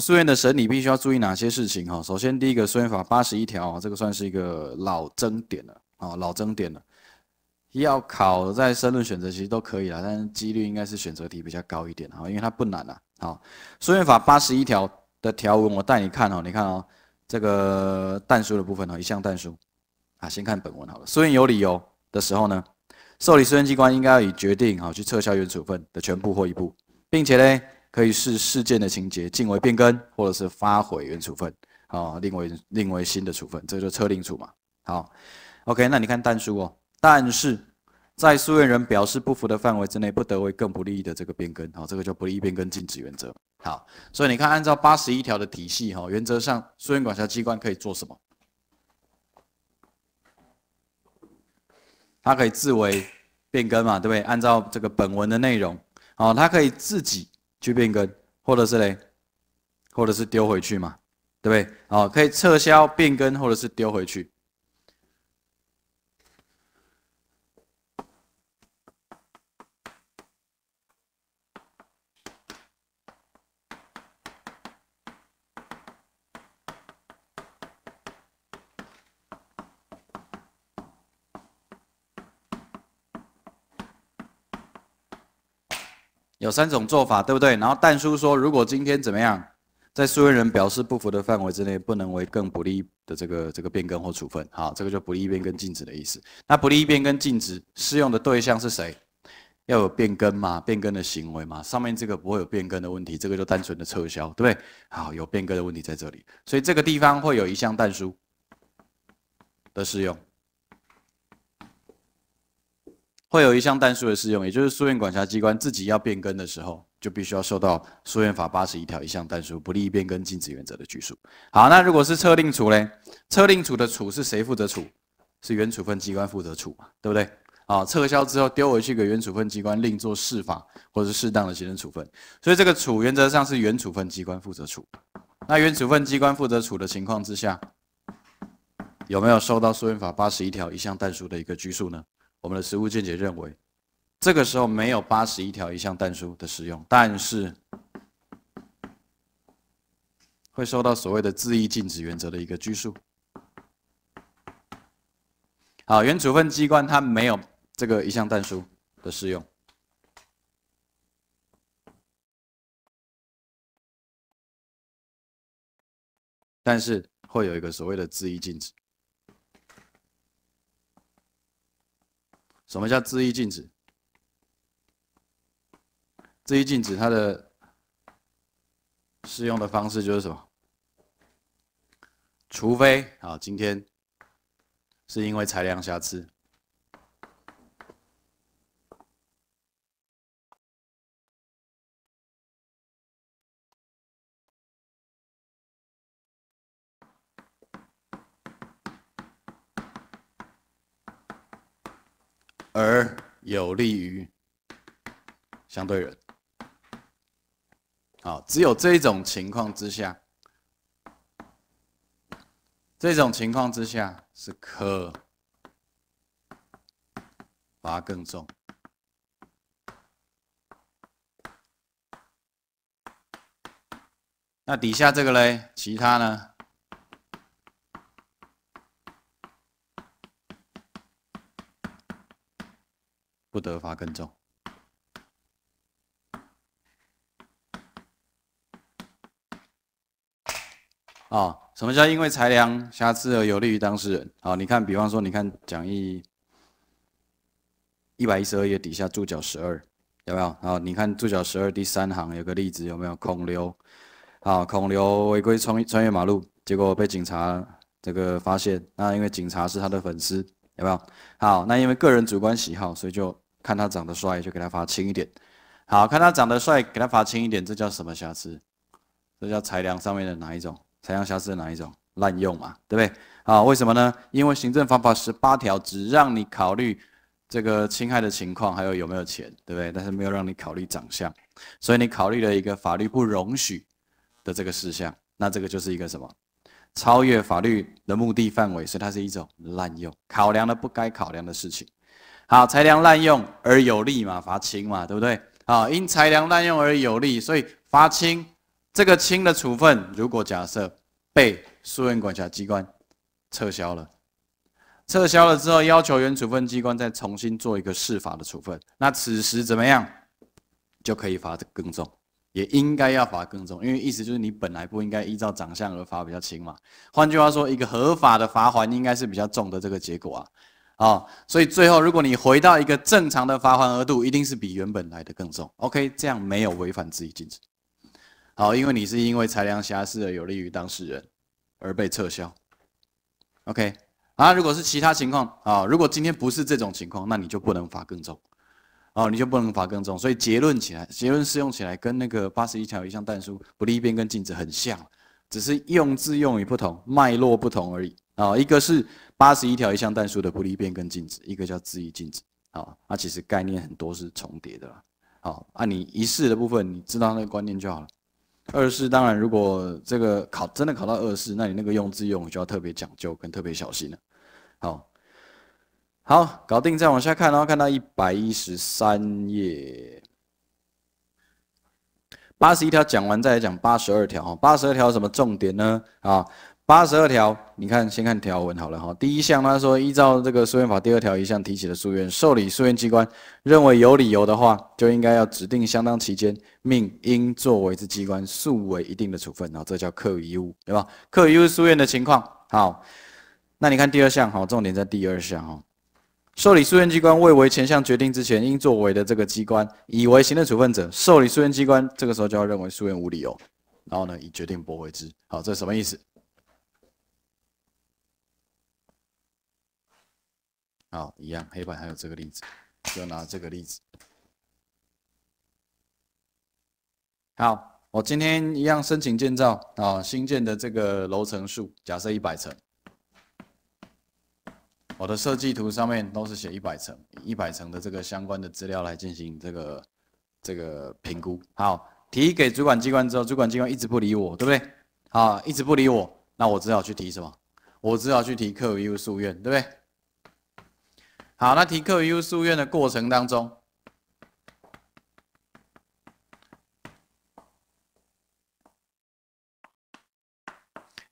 诉愿的审理必须要注意哪些事情？哈，首先第一个诉愿法八十一条这个算是一个老争点了啊，老争点了，要考在申论选择其实都可以啦，但是几率应该是选择题比较高一点哈，因为它不难啊。好，诉愿法八十一条的条文，我带你看哦，你看哦，这个但书的部分哦，一项但书啊，先看本文好了。诉愿有理由的时候呢，受理诉愿机关应该要以决定啊，去撤销原处分的全部或一部，并且呢。可以是事件的情节进为变更，或者是发回原处分，啊，另为另为新的处分，这就车龄处嘛。好，OK，那你看但书哦，但是在诉愿人表示不服的范围之内，不得为更不利的这个变更，好，这个叫不利变更禁止原则。好，所以你看，按照八十一条的体系，哈，原则上诉愿管辖机关可以做什么？它可以自为变更嘛，对不对？按照这个本文的内容，哦，它可以自己。去变更，或者是嘞，或者是丢回去嘛，对不对？哦，可以撤销变更，或者是丢回去。有三种做法，对不对？然后但书说，如果今天怎么样，在诉愿人表示不服的范围之内，不能为更不利的这个这个变更或处分，好，这个就不利变更禁止的意思。那不利变更禁止适用的对象是谁？要有变更嘛，变更的行为嘛，上面这个不会有变更的问题，这个就单纯的撤销，对不对？好，有变更的问题在这里，所以这个地方会有一项但书的适用。会有一项但数的适用，也就是书院管辖机关自己要变更的时候，就必须要受到书院法八十一条一项但数不利变更禁止原则的拘束。好，那如果是撤定处呢？撤定处的处是谁负责处？是原处分机关负责处嘛，对不对？啊，撤销之后丢回去给原处分机关另做释法或者是适当的行政处分，所以这个处原则上是原处分机关负责处。那原处分机关负责处的情况之下，有没有受到书院法八十一条一项但数的一个拘束呢？我们的实务见解认为，这个时候没有八十一条一项单书的适用，但是会受到所谓的自意禁止原则的一个拘束。好，原处分机关它没有这个一项单书的适用，但是会有一个所谓的自意禁止。什么叫恣意禁止？恣意禁止它的适用的方式就是什么？除非啊，今天是因为材量瑕疵。而有利于相对人，好，只有这种情况之下，这种情况之下是可罚更重。那底下这个嘞，其他呢？不得法更重啊！什么叫因为裁量瑕疵而有利于当事人？好，你看，比方说，你看讲义一百一十二页底下注脚十二，有没有？好，你看注脚十二第三行有个例子，有没有？孔刘，好，孔刘违规穿穿越马路，结果被警察这个发现，那因为警察是他的粉丝，有没有？好，那因为个人主观喜好，所以就。看他长得帅就给他罚轻一点，好看他长得帅给他罚轻一点，这叫什么瑕疵？这叫裁量上面的哪一种？裁量瑕疵哪一种？滥用嘛，对不对？啊，为什么呢？因为行政方法十八条只让你考虑这个侵害的情况，还有有没有钱，对不对？但是没有让你考虑长相，所以你考虑了一个法律不容许的这个事项，那这个就是一个什么？超越法律的目的范围，所以它是一种滥用，考量了不该考量的事情。好，裁量滥用而有利嘛，罚轻嘛，对不对？好，因裁量滥用而有利，所以罚轻。这个轻的处分，如果假设被书院管辖机关撤销了，撤销了之后，要求原处分机关再重新做一个释法的处分，那此时怎么样就可以罚更重？也应该要罚更重，因为意思就是你本来不应该依照长相而罚比较轻嘛。换句话说，一个合法的罚还应该是比较重的这个结果啊。啊，所以最后，如果你回到一个正常的罚款额度，一定是比原本来的更重。OK，这样没有违反自己禁止。好，因为你是因为裁量瑕疵而有利于当事人而被撤销。OK，啊，如果是其他情况，啊，如果今天不是这种情况，那你就不能罚更重。哦，你就不能罚更重。所以结论起来，结论适用起来跟那个八十一条一项但书不利变跟禁止很像，只是用字用语不同，脉络不同而已。啊，一个是八十一条一项代数的不利变更禁止，一个叫自疑禁止。啊，那其实概念很多是重叠的啦。啊，那你一试的部分，你知道那个观念就好了。二试当然，如果这个考真的考到二试，那你那个用字用就要特别讲究跟特别小心了。好，好，搞定，再往下看，然后看到一百一十三页。八十一条讲完，再来讲八十二条。八十二条什么重点呢？啊？八十二条，你看，先看条文好了哈。第一项，他说依照这个诉愿法第二条一项提起的诉愿，受理诉愿机关认为有理由的话，就应该要指定相当期间，命应作为之机关诉为一定的处分，然后这叫课予义务，对吧？课予义务诉愿的情况，好，那你看第二项哈，重点在第二项哈。受理诉愿机关未为前项决定之前，应作为的这个机关以为行政处分者，受理诉愿机关这个时候就要认为诉愿无理由，然后呢以决定驳回之。好，这什么意思？好，一样，黑板还有这个例子，就拿这个例子。好，我今天一样申请建造啊，新建的这个楼层数假设一百层，我的设计图上面都是写一百层，一百层的这个相关的资料来进行这个这个评估。好，提给主管机关之后，主管机关一直不理我，对不对？啊，一直不理我，那我只好去提什么？我只好去提客户业务诉愿，对不对？好，那提课优书院的过程当中，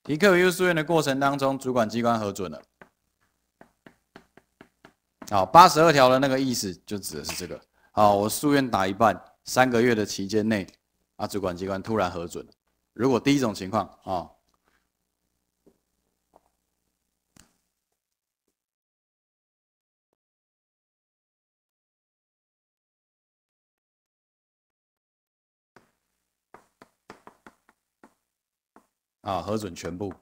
提课优书院的过程当中，主管机关核准了。好，八十二条的那个意思就指的是这个。好，我书院打一半，三个月的期间内，啊，主管机关突然核准如果第一种情况，啊。啊，核准全部，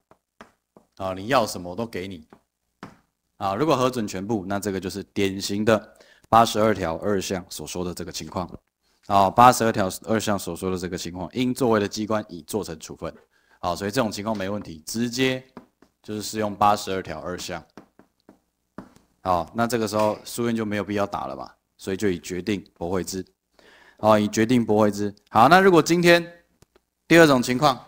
啊，你要什么我都给你，啊，如果核准全部，那这个就是典型的八十二条二项所说的这个情况，啊，八十二条二项所说的这个情况，应作为的机关已做成处分，好，所以这种情况没问题，直接就是适用八十二条二项，好，那这个时候书院就没有必要打了吧，所以就已决定驳回之，好，已决定驳回之，好，那如果今天第二种情况。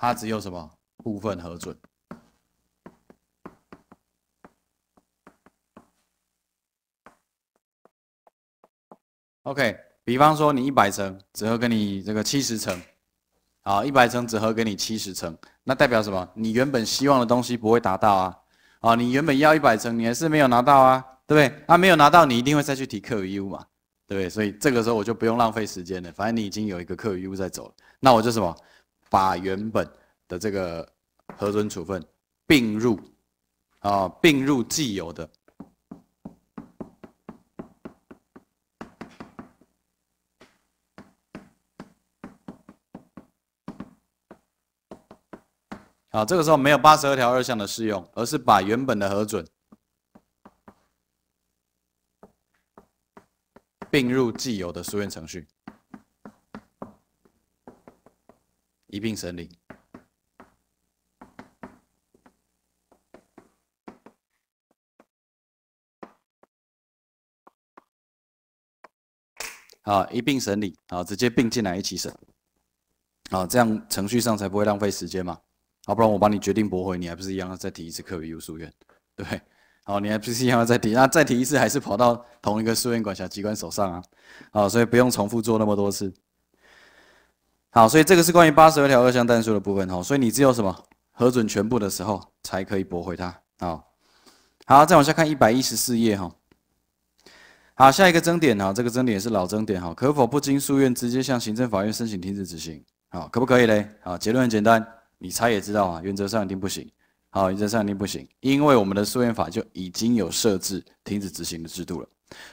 它只有什么部分核准？OK，比方说你一百层只合给你这个七十层，啊，一百层只合给你七十层，那代表什么？你原本希望的东西不会达到啊，啊，你原本要一百层，你还是没有拿到啊，对不对？啊，没有拿到，你一定会再去提课余义务嘛，对不对？所以这个时候我就不用浪费时间了，反正你已经有一个课余义务在走了，那我就什么？把原本的这个核准处分并入啊，并入既有的，好，这个时候没有八十二条二项的适用，而是把原本的核准并入既有的书面程序。一并审理，好，一并审理，好，直接并进来一起审，啊，这样程序上才不会浪费时间嘛，好，不然我帮你决定驳回，你还不是一样要再提一次课余优诉院，对好，你还不是一样要再提，那再提一次还是跑到同一个书院管辖机关手上啊，啊，所以不用重复做那么多次。好，所以这个是关于八十二条二项单数的部分哈，所以你只有什么核准全部的时候才可以驳回它。好，好，再往下看一百一十四页哈。好，下一个争点哈，这个争点也是老争点哈，可否不经诉院直接向行政法院申请停止执行？好，可不可以嘞？好，结论很简单，你猜也知道啊，原则上一定不行。好，原则上一定不行，因为我们的诉院法就已经有设置停止执行的制度了。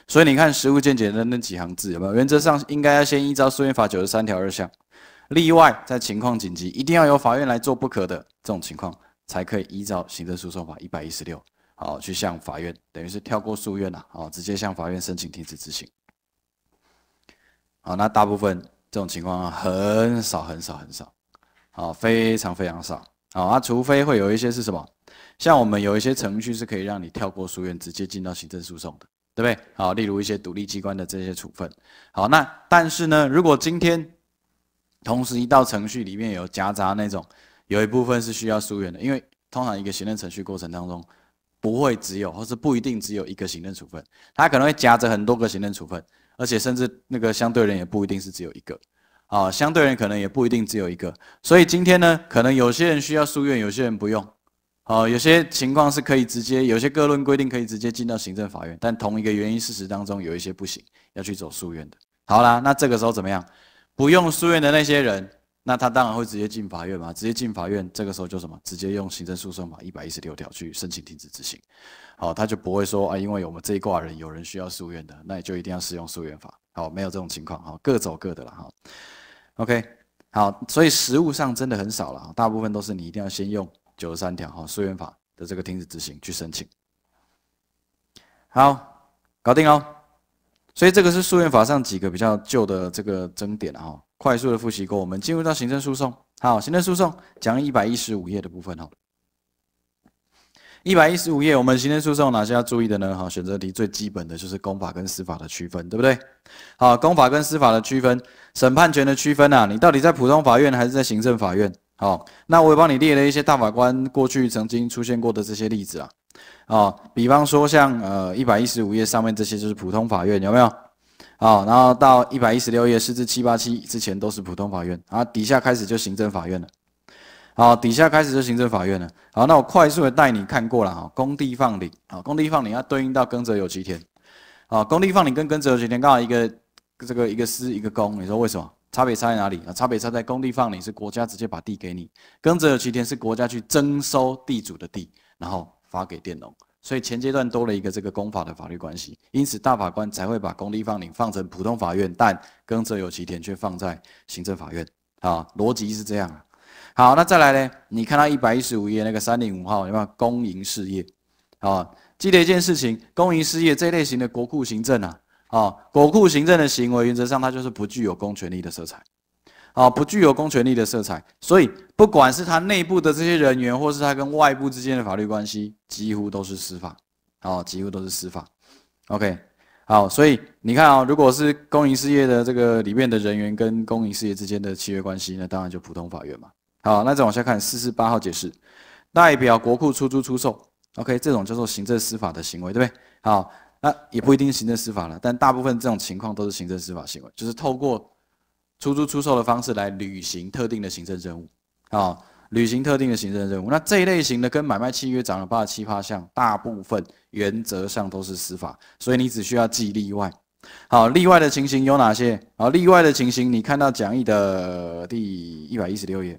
所以你看实务见解的那几行字有没有？原则上应该要先依照诉院法九十三条二项。例外，在情况紧急，一定要由法院来做不可的这种情况，才可以依照行政诉讼法一百一十六，好，去向法院，等于是跳过诉愿了，哦，直接向法院申请停止执行。好，那大部分这种情况很少很少很少，好，非常非常少，好啊，除非会有一些是什么，像我们有一些程序是可以让你跳过诉愿，直接进到行政诉讼的，对不对？好，例如一些独立机关的这些处分。好，那但是呢，如果今天。同时，一道程序里面有夹杂那种，有一部分是需要溯源的，因为通常一个行政程序过程当中，不会只有，或是不一定只有一个行政处分，它可能会夹着很多个行政处分，而且甚至那个相对人也不一定是只有一个，啊，相对人可能也不一定只有一个，所以今天呢，可能有些人需要诉愿，有些人不用，哦，有些情况是可以直接，有些个论规定可以直接进到行政法院，但同一个原因事实当中有一些不行，要去走诉愿的。好啦，那这个时候怎么样？不用书院的那些人，那他当然会直接进法院嘛，直接进法院，这个时候就什么，直接用行政诉讼法一百一十六条去申请停止执行，好，他就不会说啊，因为我们这一挂人有人需要书院的，那也就一定要适用书院法，好，没有这种情况，好，各走各的了，哈，OK，好，所以实务上真的很少了，大部分都是你一定要先用九十三条哈书院法的这个停止执行去申请，好，搞定哦。所以这个是诉愿法上几个比较旧的这个争点啊，快速的复习过。我们进入到行政诉讼，好，行政诉讼讲一百一十五页的部分哈。一百一十五页，我们行政诉讼哪些要注意的呢？好，选择题最基本的就是公法跟司法的区分，对不对？好，公法跟司法的区分，审判权的区分啊，你到底在普通法院还是在行政法院？好，那我也帮你列了一些大法官过去曾经出现过的这些例子啊。哦，比方说像呃一百一十五页上面这些就是普通法院有没有？哦，然后到一百一十六页四至七八七之前都是普通法院，啊，底下开始就行政法院了。好，底下开始就行政法院了。好，那我快速的带你看过了哈，工地放领，啊，工地放领要对应到耕者有其田，啊，工地放领跟耕者有其田刚好一个这个一个私一个公，你说为什么？差别差在哪里啊？差别差在工地放领是国家直接把地给你，耕者有其田是国家去征收地主的地，然后。发给佃农，所以前阶段多了一个这个公法的法律关系，因此大法官才会把公地放领放成普通法院，但耕者有其田却放在行政法院啊，逻辑是这样。好，那再来呢？你看到一百一十五页那个三零五号有没有公营事业？啊，记得一件事情，公营事业这类型的国库行政啊，啊，国库行政的行为原则上它就是不具有公权力的色彩。啊，不具有公权力的色彩，所以不管是它内部的这些人员，或是它跟外部之间的法律关系，几乎都是司法，好，几乎都是司法。OK，好，所以你看啊，如果是公营事业的这个里面的人员跟公营事业之间的契约关系，那当然就普通法院嘛。好，那再往下看四十八号解释，代表国库出租出售，OK，这种叫做行政司法的行为，对不对？好，那也不一定行政司法了，但大部分这种情况都是行政司法行为，就是透过。出租出售的方式来履行特定的行政任务，啊，履行特定的行政任务。那这一类型的跟买卖契约、长了八十七八项，大部分原则上都是司法，所以你只需要记例外。好，例外的情形有哪些？好，例外的情形，你看到讲义的第一百一十六页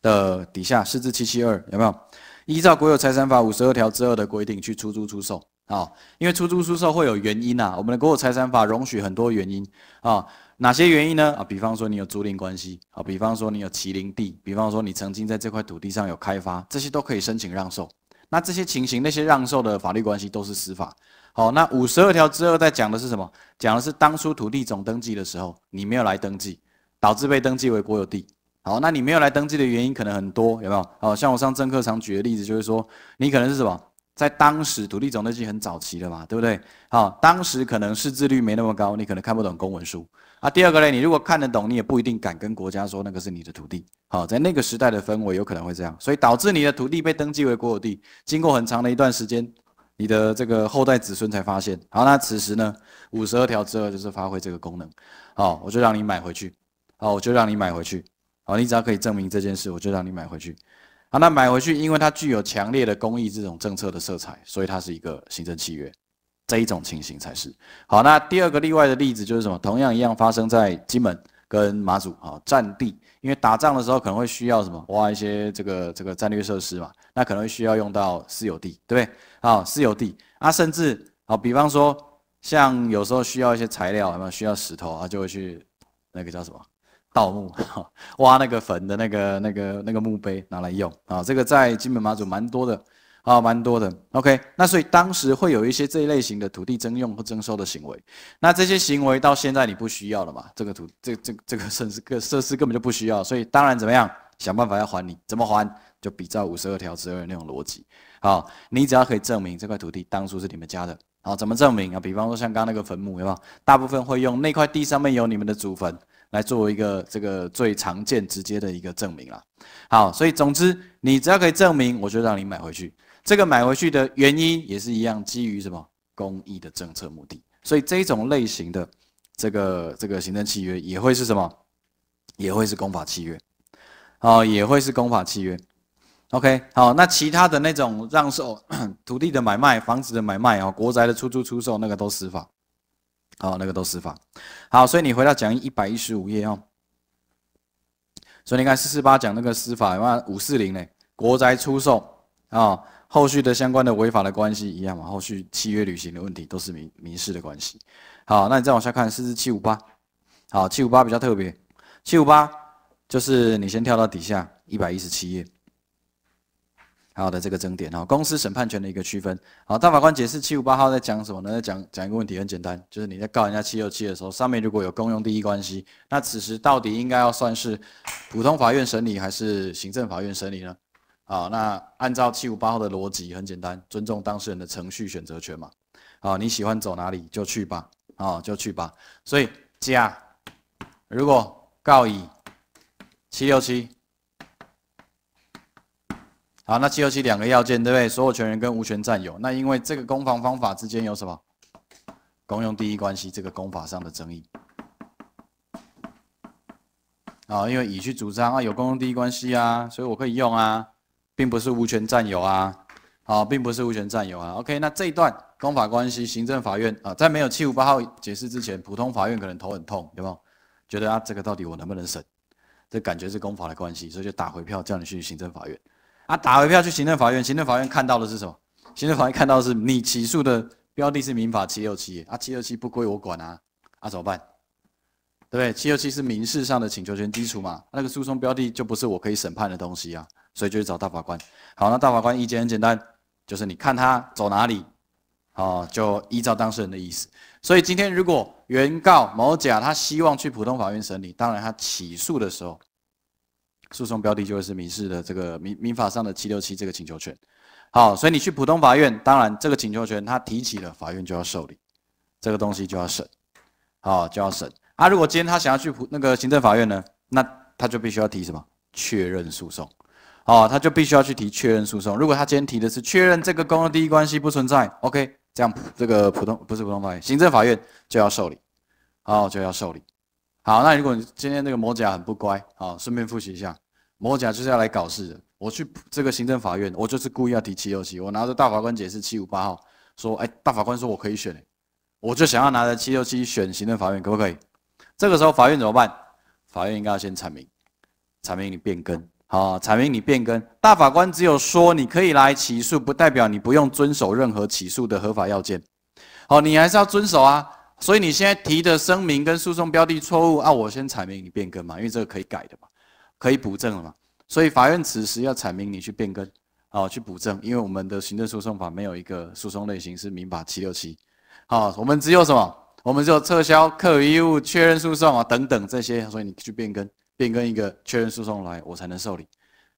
的底下四至七七二有没有？依照国有财产法五十二条之二的规定去出租出售。好，因为出租出售会有原因呐。我们的国有财产法容许很多原因，啊，哪些原因呢？啊，比方说你有租赁关系，啊，比方说你有麒麟地，比方说你曾经在这块土地上有开发，这些都可以申请让售。那这些情形，那些让售的法律关系都是司法。好，那五十二条之二在讲的是什么？讲的是当初土地总登记的时候，你没有来登记，导致被登记为国有地。好，那你没有来登记的原因可能很多，有没有？好像我上正课常举的例子就是说，你可能是什么？在当时土地总登记很早期的嘛，对不对？好，当时可能识字率没那么高，你可能看不懂公文书。啊，第二个呢，你如果看得懂，你也不一定敢跟国家说那个是你的土地。好，在那个时代的氛围有可能会这样，所以导致你的土地被登记为国有地。经过很长的一段时间，你的这个后代子孙才发现。好，那此时呢，五十二条之二就是发挥这个功能。好，我就让你买回去。好，我就让你买回去。好，你只要可以证明这件事，我就让你买回去。啊，那买回去，因为它具有强烈的公益这种政策的色彩，所以它是一个行政契约，这一种情形才是好。那第二个例外的例子就是什么？同样一样发生在金门跟马祖啊，战地，因为打仗的时候可能会需要什么，挖一些这个这个战略设施嘛，那可能会需要用到私有地，对不对？好，私有地啊，甚至好比方说，像有时候需要一些材料，有没有需要石头啊，就会去那个叫什么？盗墓，挖那个坟的那个、那个、那个墓碑拿来用啊，这个在金门马祖蛮多的啊，蛮多的。OK，那所以当时会有一些这一类型的土地征用或征收的行为。那这些行为到现在你不需要了嘛？这个土、这、这、这个设施、设施根本就不需要，所以当然怎么样，想办法要还你。怎么还？就比照五十二条之二那种逻辑啊。你只要可以证明这块土地当初是你们家的啊，怎么证明啊？比方说像刚刚那个坟墓，有没有？大部分会用那块地上面有你们的祖坟。来作为一个这个最常见直接的一个证明了，好，所以总之你只要可以证明，我就让你买回去。这个买回去的原因也是一样，基于什么公益的政策目的。所以这种类型的这个这个行政契约也会是什么，也会是公法契约，哦，也会是公法契约。OK，好，那其他的那种让售 土地的买卖、房子的买卖啊、国宅的出租出售，那个都司法。哦，那个都司法，好，所以你回到讲义一百一十五页哦，所以你看四四八讲那个司法，那啊五四零呢，国债出售啊，后续的相关的违法的关系一样嘛，后续契约履行的问题都是民民事的关系。好，那你再往下看四四七五八，好七五八比较特别，七五八就是你先跳到底下一百一十七页。还有的这个争点哈，公司审判权的一个区分。好，大法官解释七五八号在讲什么呢？在讲讲一个问题，很简单，就是你在告人家七六七的时候，上面如果有公用第一关系，那此时到底应该要算是普通法院审理还是行政法院审理呢？好，那按照七五八号的逻辑，很简单，尊重当事人的程序选择权嘛。好，你喜欢走哪里就去吧，啊，就去吧。所以甲如果告乙七六七。好，那七六七两个要件，对不对？所有权人跟无权占有。那因为这个攻防方法之间有什么公用第一关系？这个公法上的争议。啊，因为乙去主张啊，有公用第一关系啊，所以我可以用啊，并不是无权占有啊。好，并不是无权占有啊。OK，那这一段公法关系，行政法院啊，在没有七五八号解释之前，普通法院可能头很痛，有没有？觉得啊，这个到底我能不能审？这感觉是公法的关系，所以就打回票，叫你去行政法院。啊，打回票去行政法院，行政法院看到的是什么？行政法院看到的是你起诉的标的是民法七六七，啊，七六七不归我管啊，啊，怎么办？对不对？七六七是民事上的请求权基础嘛，那个诉讼标的就不是我可以审判的东西啊，所以就去找大法官。好，那大法官意见很简单，就是你看他走哪里，哦，就依照当事人的意思。所以今天如果原告某甲他希望去普通法院审理，当然他起诉的时候。诉讼标的就会是民事的这个民民法上的七六七这个请求权，好，所以你去普通法院，当然这个请求权他提起了，法院就要受理，这个东西就要审，好就要审。啊，如果今天他想要去普那个行政法院呢，那他就必须要提什么确认诉讼，哦，他就必须要去提确认诉讼。如果他今天提的是确认这个公共第一关系不存在，OK，这样这个普通不是普通法院，行政法院就要受理，好就要受理。好，那如果你今天那个魔甲很不乖，好，顺便复习一下，魔甲就是要来搞事的。我去这个行政法院，我就是故意要提七六七，我拿着大法官解释七五八号说，哎，大法官说我可以选，我就想要拿着七六七选行政法院，可不可以？这个时候法院怎么办？法院应该要先阐明，阐明你变更，好，阐明你变更。大法官只有说你可以来起诉，不代表你不用遵守任何起诉的合法要件，好，你还是要遵守啊。所以你现在提的声明跟诉讼标的错误，啊，我先阐明你变更嘛，因为这个可以改的嘛，可以补正了嘛。所以法院此时要阐明你去变更，啊，去补正，因为我们的行政诉讼法没有一个诉讼类型是民法七六七，好，我们只有什么？我们有撤销、客予义务、确认诉讼啊等等这些，所以你去变更，变更一个确认诉讼来，我才能受理。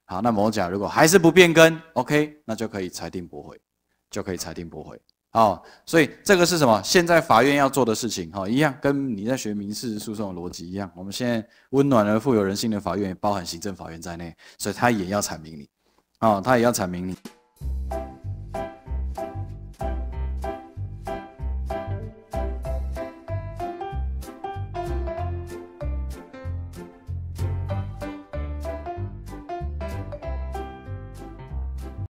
好，那某甲如果还是不变更，OK，那就可以裁定驳回，就可以裁定驳回。哦，所以这个是什么？现在法院要做的事情，哈，一样跟你在学民事诉讼的逻辑一样。我们现在温暖而富有人性的法院，包含行政法院在内，所以他也要阐明你，哦，他也要阐明你。